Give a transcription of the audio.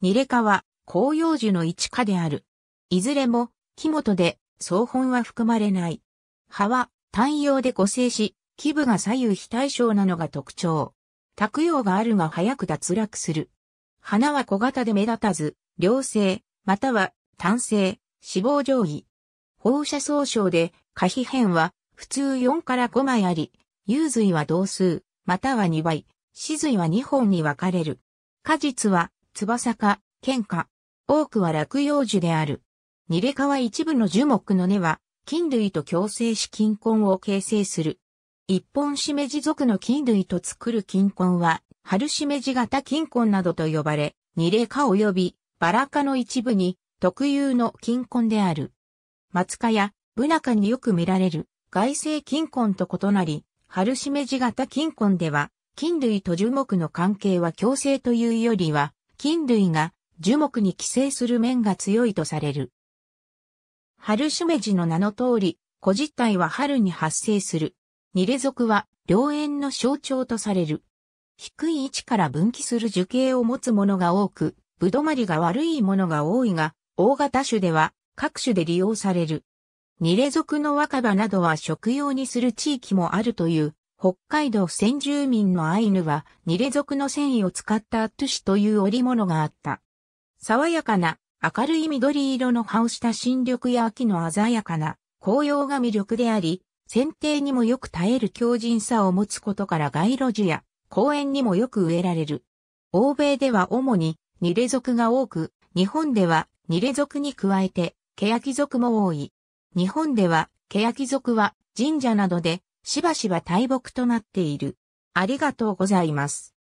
ニレカは広葉樹の一科である。いずれも木元で草本は含まれない。葉は単葉で固性し、基部が左右非対称なのが特徴。卓葉があるが早く脱落する。花は小型で目立たず、良性、または単性、死亡上位。放射総症で、可皮片は普通4から5枚あり、有髄は同数、または2倍、死髄は2本に分かれる。果実は翼か、剣か。多くは落葉樹である。ニレ科は一部の樹木の根は、菌類と共生し菌根を形成する。一本しめじ属の菌類と作る菌根は、春しめじ型菌根などと呼ばれ、ニレ科及びバラ科の一部に特有の菌根である。松科やブナ科によく見られる外生菌根と異なり、春しめじ型菌根では、菌類と樹木の関係は共生というよりは、菌類が樹木に寄生する面が強いとされる。春シメジの名の通り、古実体は春に発生する。ニレ属は、良縁の象徴とされる。低い位置から分岐する樹形を持つものが多く、ぶどまりが悪いものが多いが、大型種では各種で利用される。ニレ属の若葉などは食用にする地域もあるという北海道先住民のアイヌは、ニレ族の繊維を使ったアトゥシという織物があった。爽やかな、明るい緑色の葉をした新緑や秋の鮮やかな、紅葉が魅力であり、剪定にもよく耐える強靭さを持つことから街路樹や公園にもよく植えられる。欧米では主にニレ族が多く、日本ではニレ族に加えてケヤキ族も多い。日本ではケヤキ族は神社などでしばしば大木となっている。ありがとうございます。